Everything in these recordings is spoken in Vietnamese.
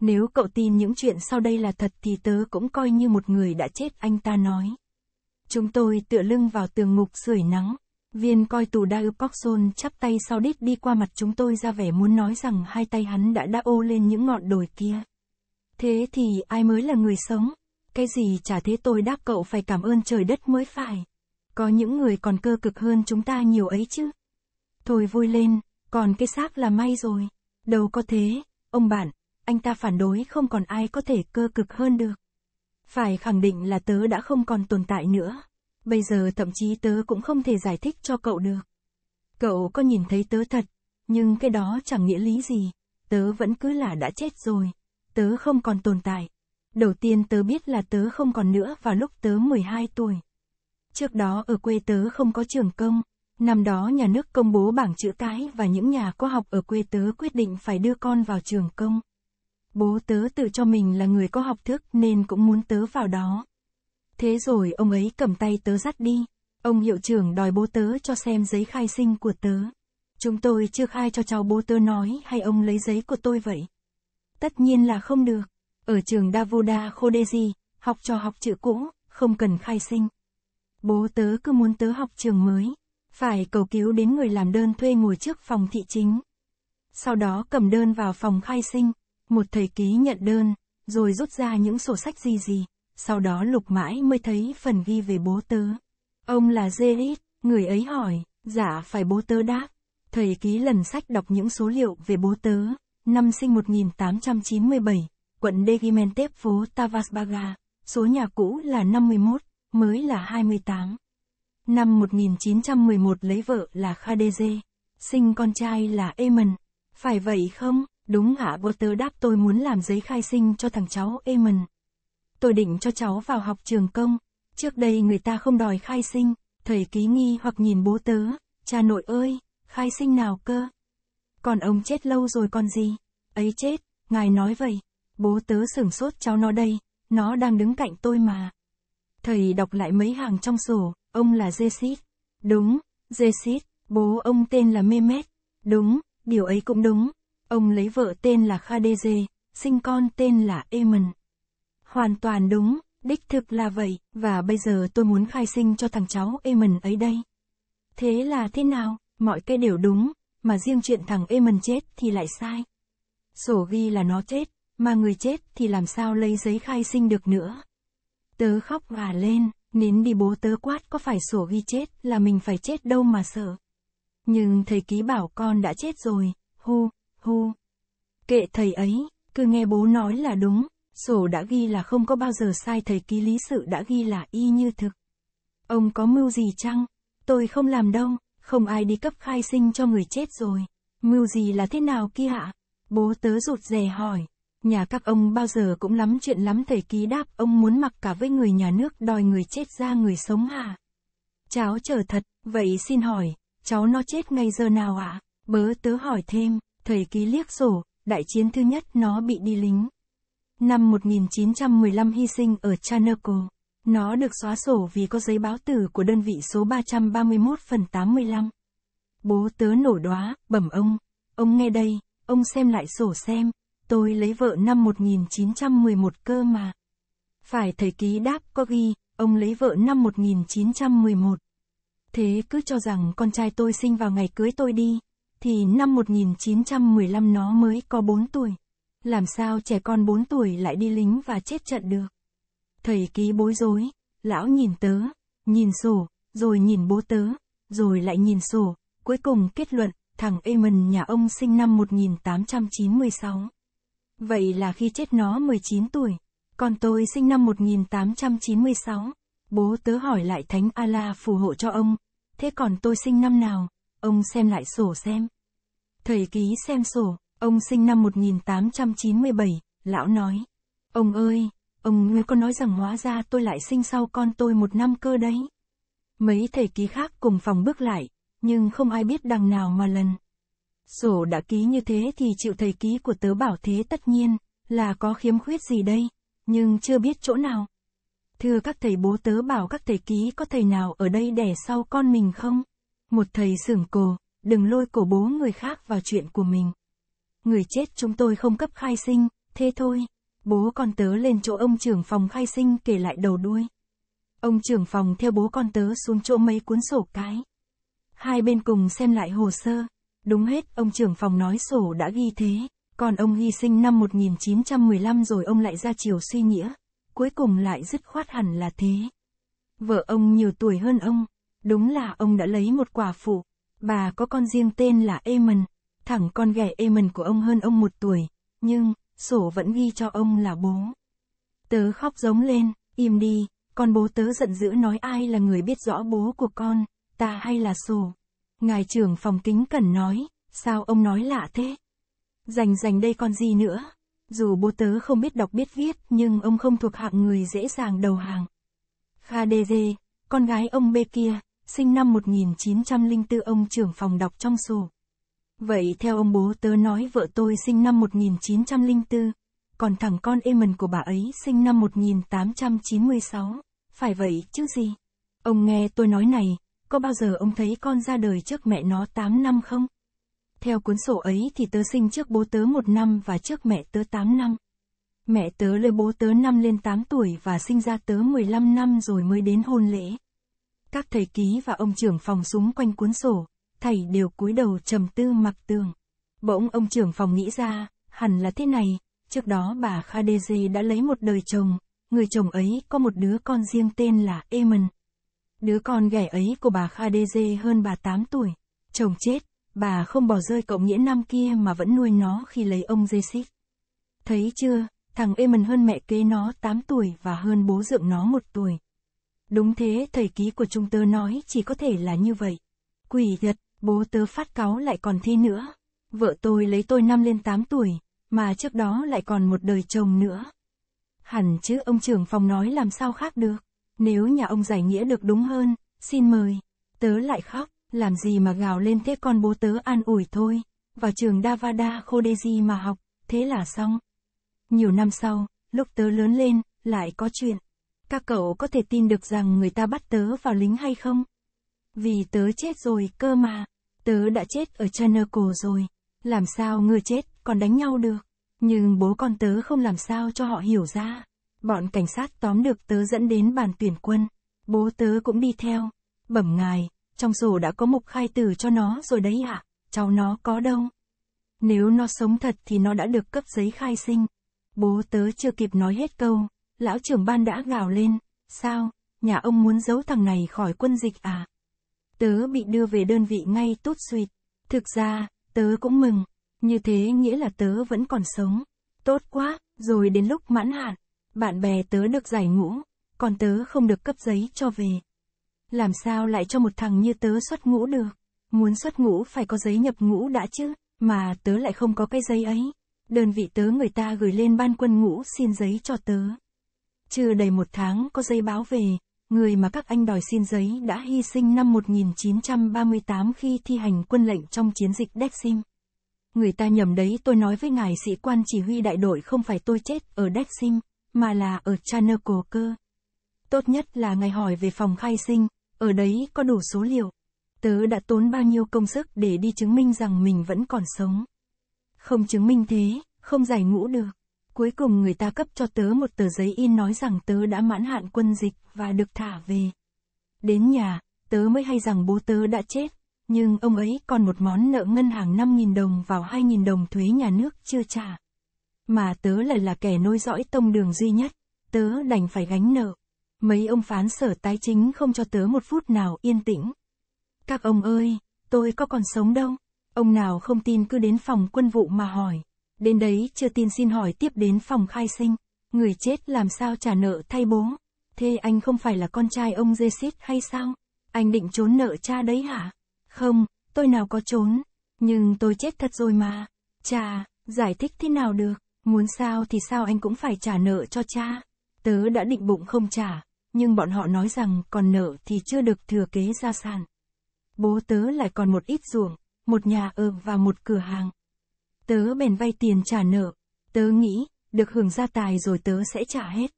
Nếu cậu tin những chuyện sau đây là thật thì tớ cũng coi như một người đã chết anh ta nói. Chúng tôi tựa lưng vào tường ngục sưởi nắng. Viên coi tù đa Upokson chắp tay sau đít đi qua mặt chúng tôi ra vẻ muốn nói rằng hai tay hắn đã đã ô lên những ngọn đồi kia. Thế thì ai mới là người sống? Cái gì chả thế tôi đáp cậu phải cảm ơn trời đất mới phải. Có những người còn cơ cực hơn chúng ta nhiều ấy chứ. Thôi vui lên, còn cái xác là may rồi. Đâu có thế, ông bạn, anh ta phản đối không còn ai có thể cơ cực hơn được. Phải khẳng định là tớ đã không còn tồn tại nữa. Bây giờ thậm chí tớ cũng không thể giải thích cho cậu được. Cậu có nhìn thấy tớ thật, nhưng cái đó chẳng nghĩa lý gì. Tớ vẫn cứ là đã chết rồi. Tớ không còn tồn tại. Đầu tiên tớ biết là tớ không còn nữa vào lúc tớ 12 tuổi. Trước đó ở quê tớ không có trường công. Năm đó nhà nước công bố bảng chữ cái và những nhà khoa học ở quê tớ quyết định phải đưa con vào trường công. Bố tớ tự cho mình là người có học thức nên cũng muốn tớ vào đó. Thế rồi ông ấy cầm tay tớ dắt đi. Ông hiệu trưởng đòi bố tớ cho xem giấy khai sinh của tớ. Chúng tôi chưa khai cho cháu bố tớ nói hay ông lấy giấy của tôi vậy. Tất nhiên là không được. Ở trường Davoda Khodeji, học cho học chữ cũ, không cần khai sinh. Bố tớ cứ muốn tớ học trường mới. Phải cầu cứu đến người làm đơn thuê ngồi trước phòng thị chính. Sau đó cầm đơn vào phòng khai sinh. Một thầy ký nhận đơn, rồi rút ra những sổ sách gì gì, sau đó lục mãi mới thấy phần ghi về bố tớ. Ông là dê người ấy hỏi, giả dạ, phải bố tớ đáp. Thầy ký lần sách đọc những số liệu về bố tớ, năm sinh 1897, quận Degimentep phố Tavasbaga, số nhà cũ là 51, mới là 28. Năm 1911 lấy vợ là Khadeze, sinh con trai là Eamon, phải vậy không? Đúng hả Potter đáp tôi muốn làm giấy khai sinh cho thằng cháu Eamon. Tôi định cho cháu vào học trường công. Trước đây người ta không đòi khai sinh, thầy ký nghi hoặc nhìn bố tớ, cha nội ơi, khai sinh nào cơ? Còn ông chết lâu rồi còn gì? Ấy chết, ngài nói vậy, bố tớ sửng sốt cháu nó đây, nó đang đứng cạnh tôi mà. Thầy đọc lại mấy hàng trong sổ, ông là Jesit. Đúng, Jesit, bố ông tên là Mehmet. Đúng, điều ấy cũng đúng. Ông lấy vợ tên là Khadeze, sinh con tên là Eamon. Hoàn toàn đúng, đích thực là vậy, và bây giờ tôi muốn khai sinh cho thằng cháu Eamon ấy đây. Thế là thế nào, mọi cái đều đúng, mà riêng chuyện thằng Eamon chết thì lại sai. Sổ ghi là nó chết, mà người chết thì làm sao lấy giấy khai sinh được nữa. Tớ khóc và lên, nín đi bố tớ quát có phải sổ ghi chết là mình phải chết đâu mà sợ. Nhưng thầy ký bảo con đã chết rồi, hu, hô. Kệ thầy ấy, cứ nghe bố nói là đúng, sổ đã ghi là không có bao giờ sai thầy ký lý sự đã ghi là y như thực. Ông có mưu gì chăng? Tôi không làm đâu, không ai đi cấp khai sinh cho người chết rồi. Mưu gì là thế nào kia ạ? Bố tớ rụt rè hỏi. Nhà các ông bao giờ cũng lắm chuyện lắm thầy ký đáp ông muốn mặc cả với người nhà nước đòi người chết ra người sống hả? Cháu chờ thật, vậy xin hỏi, cháu nó chết ngay giờ nào ạ? Bớ tớ hỏi thêm, thời ký liếc sổ, đại chiến thứ nhất nó bị đi lính. Năm 1915 hy sinh ở Chernobyl. Nó được xóa sổ vì có giấy báo tử của đơn vị số 331 phần 85. Bố tớ nổ đóa, bẩm ông. Ông nghe đây, ông xem lại sổ xem. Tôi lấy vợ năm 1911 cơ mà. Phải thời ký đáp có ghi, ông lấy vợ năm 1911. Thế cứ cho rằng con trai tôi sinh vào ngày cưới tôi đi thì năm 1915 nó mới có 4 tuổi. Làm sao trẻ con 4 tuổi lại đi lính và chết trận được? Thầy ký bối rối, lão nhìn tớ, nhìn sổ, rồi nhìn bố tớ, rồi lại nhìn sổ, cuối cùng kết luận, thằng Eamon nhà ông sinh năm 1896. Vậy là khi chết nó 19 tuổi, còn tôi sinh năm 1896. Bố tớ hỏi lại Thánh Ala phù hộ cho ông, thế còn tôi sinh năm nào? Ông xem lại sổ xem. Thầy ký xem sổ, ông sinh năm 1897, lão nói. Ông ơi, ông ngươi có nói rằng hóa ra tôi lại sinh sau con tôi một năm cơ đấy. Mấy thầy ký khác cùng phòng bước lại, nhưng không ai biết đằng nào mà lần. Sổ đã ký như thế thì chịu thầy ký của tớ bảo thế tất nhiên, là có khiếm khuyết gì đây, nhưng chưa biết chỗ nào. Thưa các thầy bố tớ bảo các thầy ký có thầy nào ở đây đẻ sau con mình không? Một thầy sưởng cổ, đừng lôi cổ bố người khác vào chuyện của mình. Người chết chúng tôi không cấp khai sinh, thế thôi. Bố con tớ lên chỗ ông trưởng phòng khai sinh kể lại đầu đuôi. Ông trưởng phòng theo bố con tớ xuống chỗ mấy cuốn sổ cái. Hai bên cùng xem lại hồ sơ. Đúng hết, ông trưởng phòng nói sổ đã ghi thế. Còn ông hy sinh năm 1915 rồi ông lại ra chiều suy nghĩa. Cuối cùng lại dứt khoát hẳn là thế. Vợ ông nhiều tuổi hơn ông. Đúng là ông đã lấy một quả phụ. Bà có con riêng tên là Eamon, thẳng con ghẻ Eamon của ông hơn ông một tuổi, nhưng, sổ vẫn ghi cho ông là bố. Tớ khóc giống lên, im đi, con bố tớ giận dữ nói ai là người biết rõ bố của con, ta hay là sổ. Ngài trưởng phòng kính cần nói, sao ông nói lạ thế? Dành dành đây con gì nữa? Dù bố tớ không biết đọc biết viết, nhưng ông không thuộc hạng người dễ dàng đầu hàng. Kha đê dê, con gái ông bê kia, sinh năm 1904 ông trưởng phòng đọc trong sổ. Vậy theo ông bố tớ nói vợ tôi sinh năm 1904, còn thằng con Eamon của bà ấy sinh năm 1896, phải vậy chứ gì? Ông nghe tôi nói này, có bao giờ ông thấy con ra đời trước mẹ nó 8 năm không? Theo cuốn sổ ấy thì tớ sinh trước bố tớ 1 năm và trước mẹ tớ 8 năm. Mẹ tớ lấy bố tớ năm lên 8 tuổi và sinh ra tớ 15 năm rồi mới đến hôn lễ các thầy ký và ông trưởng phòng súng quanh cuốn sổ, thầy đều cúi đầu trầm tư mặc tường. Bỗng ông trưởng phòng nghĩ ra, hẳn là thế này, trước đó bà Khadeze đã lấy một đời chồng, người chồng ấy có một đứa con riêng tên là Eamon. Đứa con ghẻ ấy của bà Khadeze hơn bà 8 tuổi, chồng chết, bà không bỏ rơi cậu nghĩa nam kia mà vẫn nuôi nó khi lấy ông Jessic. Thấy chưa, thằng Eamon hơn mẹ kế nó 8 tuổi và hơn bố dượng nó một tuổi. Đúng thế, thầy ký của chúng tớ nói chỉ có thể là như vậy. Quỷ giật bố tớ phát cáo lại còn thi nữa. Vợ tôi lấy tôi năm lên 8 tuổi, mà trước đó lại còn một đời chồng nữa. Hẳn chứ ông trưởng phòng nói làm sao khác được. Nếu nhà ông giải nghĩa được đúng hơn, xin mời. Tớ lại khóc, làm gì mà gào lên thế con bố tớ an ủi thôi. Vào trường Davada Khodeji mà học, thế là xong. Nhiều năm sau, lúc tớ lớn lên, lại có chuyện. Các cậu có thể tin được rằng người ta bắt tớ vào lính hay không? Vì tớ chết rồi cơ mà. Tớ đã chết ở Chernobyl rồi. Làm sao ngừa chết, còn đánh nhau được. Nhưng bố con tớ không làm sao cho họ hiểu ra. Bọn cảnh sát tóm được tớ dẫn đến bàn tuyển quân. Bố tớ cũng đi theo. Bẩm ngài, trong sổ đã có mục khai tử cho nó rồi đấy ạ. À? Cháu nó có đâu. Nếu nó sống thật thì nó đã được cấp giấy khai sinh. Bố tớ chưa kịp nói hết câu, lão trưởng ban đã gào lên, sao, nhà ông muốn giấu thằng này khỏi quân dịch à? Tớ bị đưa về đơn vị ngay tốt suyệt. Thực ra, tớ cũng mừng, như thế nghĩa là tớ vẫn còn sống. Tốt quá, rồi đến lúc mãn hạn, bạn bè tớ được giải ngũ, còn tớ không được cấp giấy cho về. Làm sao lại cho một thằng như tớ xuất ngũ được? Muốn xuất ngũ phải có giấy nhập ngũ đã chứ, mà tớ lại không có cái giấy ấy. Đơn vị tớ người ta gửi lên ban quân ngũ xin giấy cho tớ. Chưa đầy một tháng có giấy báo về, người mà các anh đòi xin giấy đã hy sinh năm 1938 khi thi hành quân lệnh trong chiến dịch Dexim. Người ta nhầm đấy tôi nói với ngài sĩ quan chỉ huy đại đội không phải tôi chết ở Dexim, mà là ở Chernobyl cơ. Tốt nhất là ngài hỏi về phòng khai sinh, ở đấy có đủ số liệu. Tớ đã tốn bao nhiêu công sức để đi chứng minh rằng mình vẫn còn sống. Không chứng minh thế, không giải ngũ được. Cuối cùng người ta cấp cho tớ một tờ giấy in nói rằng tớ đã mãn hạn quân dịch và được thả về. Đến nhà, tớ mới hay rằng bố tớ đã chết, nhưng ông ấy còn một món nợ ngân hàng 5.000 đồng vào 2.000 đồng thuế nhà nước chưa trả. Mà tớ lại là kẻ nối dõi tông đường duy nhất, tớ đành phải gánh nợ. Mấy ông phán sở tái chính không cho tớ một phút nào yên tĩnh. Các ông ơi, tôi có còn sống đâu? Ông nào không tin cứ đến phòng quân vụ mà hỏi. Đến đấy chưa tin xin hỏi tiếp đến phòng khai sinh. Người chết làm sao trả nợ thay bố? Thế anh không phải là con trai ông Jesit hay sao? Anh định trốn nợ cha đấy hả? Không, tôi nào có trốn. Nhưng tôi chết thật rồi mà. cha giải thích thế nào được? Muốn sao thì sao anh cũng phải trả nợ cho cha. Tớ đã định bụng không trả, nhưng bọn họ nói rằng còn nợ thì chưa được thừa kế gia sản. Bố tớ lại còn một ít ruộng, một nhà ở và một cửa hàng. Tớ bèn vay tiền trả nợ. Tớ nghĩ, được hưởng gia tài rồi tớ sẽ trả hết.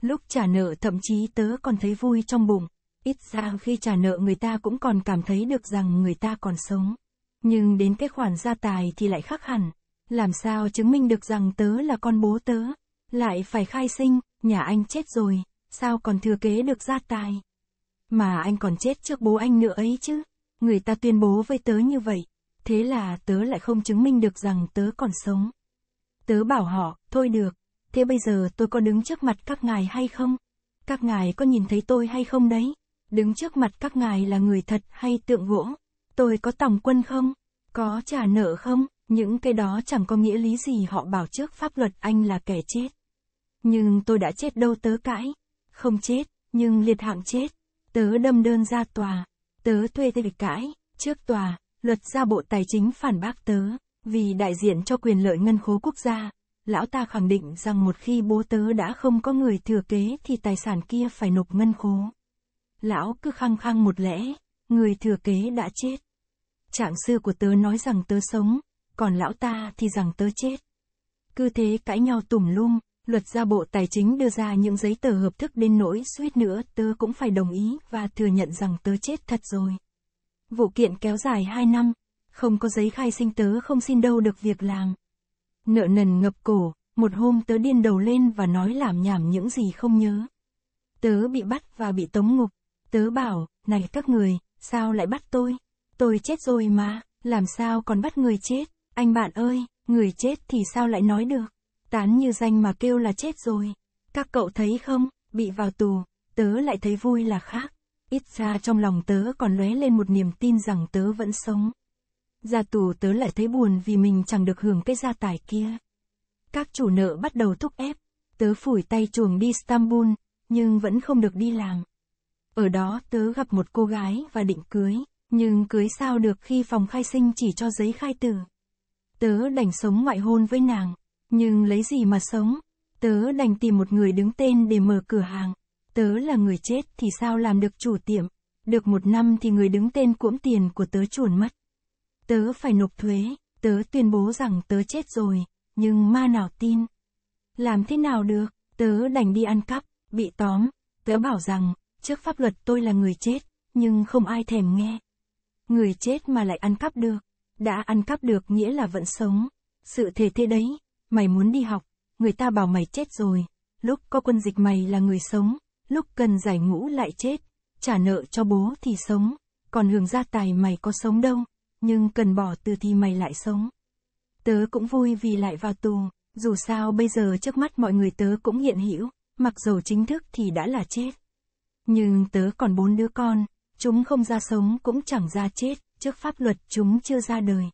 Lúc trả nợ thậm chí tớ còn thấy vui trong bụng. Ít ra khi trả nợ người ta cũng còn cảm thấy được rằng người ta còn sống. Nhưng đến cái khoản gia tài thì lại khác hẳn. Làm sao chứng minh được rằng tớ là con bố tớ? Lại phải khai sinh, nhà anh chết rồi, sao còn thừa kế được gia tài? Mà anh còn chết trước bố anh nữa ấy chứ. Người ta tuyên bố với tớ như vậy thế là tớ lại không chứng minh được rằng tớ còn sống. Tớ bảo họ, thôi được, thế bây giờ tôi có đứng trước mặt các ngài hay không? Các ngài có nhìn thấy tôi hay không đấy? Đứng trước mặt các ngài là người thật hay tượng gỗ? Tôi có tòng quân không? Có trả nợ không? Những cái đó chẳng có nghĩa lý gì họ bảo trước pháp luật anh là kẻ chết. Nhưng tôi đã chết đâu tớ cãi. Không chết, nhưng liệt hạng chết. Tớ đâm đơn ra tòa. Tớ thuê tay cãi, trước tòa, Luật gia Bộ Tài chính phản bác tớ, vì đại diện cho quyền lợi ngân khố quốc gia, lão ta khẳng định rằng một khi bố tớ đã không có người thừa kế thì tài sản kia phải nộp ngân khố. Lão cứ khăng khăng một lẽ, người thừa kế đã chết. Trạng sư của tớ nói rằng tớ sống, còn lão ta thì rằng tớ chết. Cứ thế cãi nhau tùm lum, luật gia Bộ Tài chính đưa ra những giấy tờ hợp thức đến nỗi suýt nữa tớ cũng phải đồng ý và thừa nhận rằng tớ chết thật rồi. Vụ kiện kéo dài 2 năm, không có giấy khai sinh tớ không xin đâu được việc làm. Nợ nần ngập cổ, một hôm tớ điên đầu lên và nói làm nhảm những gì không nhớ. Tớ bị bắt và bị tống ngục. Tớ bảo, này các người, sao lại bắt tôi? Tôi chết rồi mà, làm sao còn bắt người chết? Anh bạn ơi, người chết thì sao lại nói được? Tán như danh mà kêu là chết rồi. Các cậu thấy không, bị vào tù, tớ lại thấy vui là khác. Ít ra trong lòng tớ còn lóe lên một niềm tin rằng tớ vẫn sống. Ra tù tớ lại thấy buồn vì mình chẳng được hưởng cái gia tài kia. Các chủ nợ bắt đầu thúc ép, tớ phủi tay chuồng đi Istanbul, nhưng vẫn không được đi làm. Ở đó tớ gặp một cô gái và định cưới, nhưng cưới sao được khi phòng khai sinh chỉ cho giấy khai tử. Tớ đành sống ngoại hôn với nàng, nhưng lấy gì mà sống, tớ đành tìm một người đứng tên để mở cửa hàng. Tớ là người chết thì sao làm được chủ tiệm, được một năm thì người đứng tên cuỗm tiền của tớ chuồn mất. Tớ phải nộp thuế, tớ tuyên bố rằng tớ chết rồi, nhưng ma nào tin. Làm thế nào được, tớ đành đi ăn cắp, bị tóm, tớ bảo rằng, trước pháp luật tôi là người chết, nhưng không ai thèm nghe. Người chết mà lại ăn cắp được, đã ăn cắp được nghĩa là vẫn sống. Sự thể thế đấy, mày muốn đi học, người ta bảo mày chết rồi, lúc có quân dịch mày là người sống, lúc cần giải ngũ lại chết, trả nợ cho bố thì sống, còn hưởng gia tài mày có sống đâu, nhưng cần bỏ từ thì mày lại sống. Tớ cũng vui vì lại vào tù, dù sao bây giờ trước mắt mọi người tớ cũng hiện hữu, mặc dù chính thức thì đã là chết. Nhưng tớ còn bốn đứa con, chúng không ra sống cũng chẳng ra chết, trước pháp luật chúng chưa ra đời.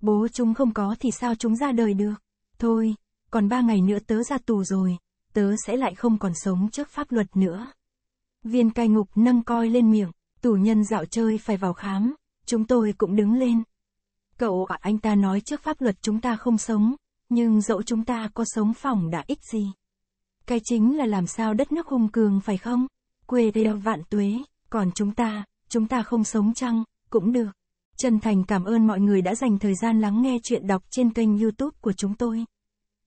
Bố chúng không có thì sao chúng ra đời được? Thôi, còn ba ngày nữa tớ ra tù rồi, tớ sẽ lại không còn sống trước pháp luật nữa. Viên cai ngục nâng coi lên miệng, tù nhân dạo chơi phải vào khám, chúng tôi cũng đứng lên. Cậu ạ anh ta nói trước pháp luật chúng ta không sống, nhưng dẫu chúng ta có sống phòng đã ích gì. Cái chính là làm sao đất nước hùng cường phải không? Quê đeo vạn tuế, còn chúng ta, chúng ta không sống chăng, cũng được. Chân thành cảm ơn mọi người đã dành thời gian lắng nghe chuyện đọc trên kênh youtube của chúng tôi.